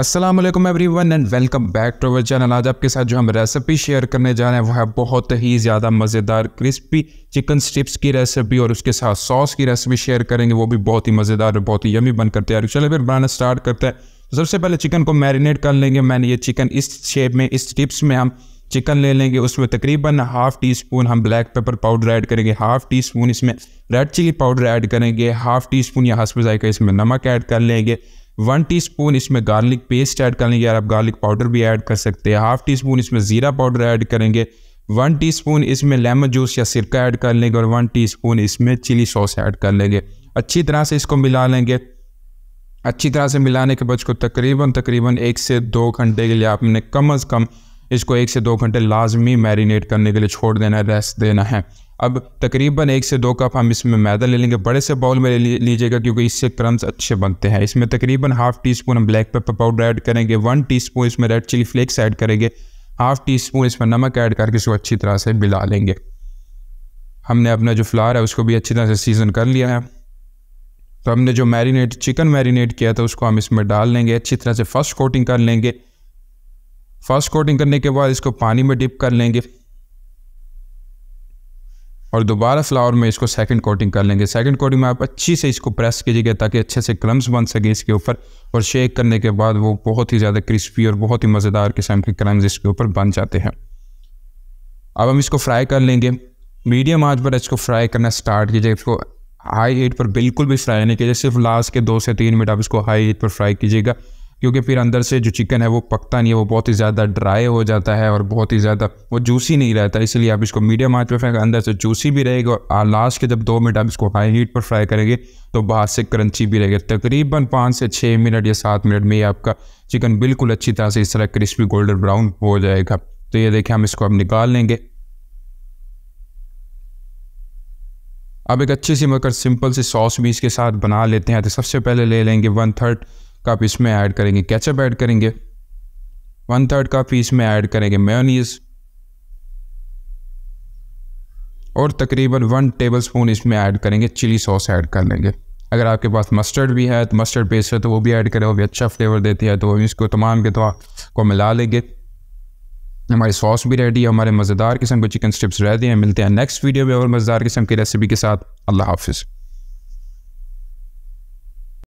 Aslam everyone and welcome back to our channel आज आपके साथ जो हम रेसिपी शेयर करने जा रहे हैं वो है बहुत ही ज़्यादा मज़ेदार क्रिस्पी चिकन स्टिप्स की रेसिपी और उसके साथ सॉस की रेसिपी शेयर करेंगे वो भी बहुत ही मज़ेदार और बहुत ही यमी बनकर तैयार चलो फिर बनाना स्टार्ट करते हैं तो सबसे पहले चिकन को मैरिनेट कर लेंगे मैंने ये चिकन इस शेप में इस टिप्स में हम चिकन ले लेंगे उसमें तकरीबन हाफ़ टी स्पून हम ब्लैक पेपर पाउडर ऐड करेंगे हाफ़ टी स्पून इसमें रेड चिली पाउडर ऐड करेंगे हाफ़ टी स्पून या हंसपजाई का इसमें नमक ऐड कर लेंगे वन टीस्पून इसमें गार्लिक पेस्ट ऐड कर लेंगे यार आप गार्लिक पाउडर भी ऐड कर सकते हैं हाफ टी स्पून इसमें ज़ीरा पाउडर ऐड करेंगे वन टीस्पून इसमें लेमन जूस या सिरका ऐड कर लेंगे और वन टीस्पून इसमें चिली सॉस ऐड कर लेंगे अच्छी तरह से इसको मिला लेंगे अच्छी तरह से मिलाने के बाद इसको तकरीबन तकरीबन एक से दो घंटे के लिए आपने कम अज़ कम इसको एक से दो घंटे लाजमी मैरिनेट करने के लिए छोड़ देना है रेस्ट देना है अब तकरीबन एक से दो कप हम इसमें मैदा ले लेंगे बड़े से बाउल में ले लीजिएगा क्योंकि इससे क्रम्स अच्छे बनते हैं इसमें तकरीबन हाफ़ टी स्पून हम ब्लैक पेपर पाउडर ऐड करेंगे वन टी स्पून इसमें रेड चिली फ्लेक्स ऐड करेंगे हाफ़ टी स्पून इसमें नमक ऐड करके इसको अच्छी तरह से मिला लेंगे हमने अपना जो फ्लार है उसको भी अच्छी तरह से सीज़न कर लिया है तो हमने जो मैरिनेट चिकन मैरिनेट किया था उसको हम इसमें डाल लेंगे अच्छी तरह से फर्स्ट कोटिंग कर लेंगे फर्स्ट कोटिंग करने के बाद इसको पानी में डिप कर लेंगे और दोबारा फ्लावर में इसको सेकंड कोटिंग कर लेंगे सेकंड कोटिंग में आप अच्छी से इसको प्रेस कीजिएगा ताकि अच्छे से क्रम्स बन सके इसके ऊपर और शेक करने के बाद वो बहुत ही ज़्यादा क्रिस्पी और बहुत ही मज़ेदार किस्म के क्रम्स इसके ऊपर बन जाते हैं अब हम इसको फ्राई कर लेंगे मीडियम आँच पर इसको फ्राई करना स्टार्ट कीजिए इसको हाई हीट पर बिल्कुल भी फ्राई नहीं कीजिए सिर्फ लास्ट के दो से तीन मिनट आप इसको हाई हीट पर फ्राई कीजिएगा क्योंकि फिर अंदर से जो चिकन है वो पकता नहीं है वो बहुत ही ज़्यादा ड्राई हो जाता है और बहुत ही ज़्यादा वो जूसी नहीं रहता इसलिए आप इसको मीडियम आँच पर फ्राई अंदर से जूसी भी रहेगा और लास्ट के जब दो मिनट आप इसको हाई हीट पर फ्राई करेंगे तो बाहर से क्रंची भी रहेगा तकरीबन पाँच से छः मिनट या सात मिनट में ही आपका चिकन बिल्कुल अच्छी तरह से इस तरह क्रिस्पी गोल्डन ब्राउन हो जाएगा तो ये देखें हम इसको अब निकाल लेंगे अब एक अच्छी सी मगर सिंपल सी सॉस भी इसके साथ बना लेते हैं तो सबसे पहले ले लेंगे वन थर्ड कप इसमें ऐड करेंगे कैचअप ऐड करेंगे वन थर्ड कप इसमें ऐड करेंगे मेयोनीज और तकरीबन वन टेबल स्पून इसमें ऐड करेंगे चिली सॉस ऐड कर लेंगे अगर आपके पास मस्टर्ड भी है तो मस्टर्ड पेस्ट है तो वो भी ऐड करें वो भी अच्छा फ्लेवर देती है तो इसको तमाम के तो को मिला लेंगे हमारी सॉस भी रेडी है हमारे मज़ेदार किस्म के चिकन स्टिप्स रेडी हैं मिलते हैं नेक्स्ट वीडियो में और मज़ेदार किस्म की रेसिपी के साथ अल्लाह हाफिज़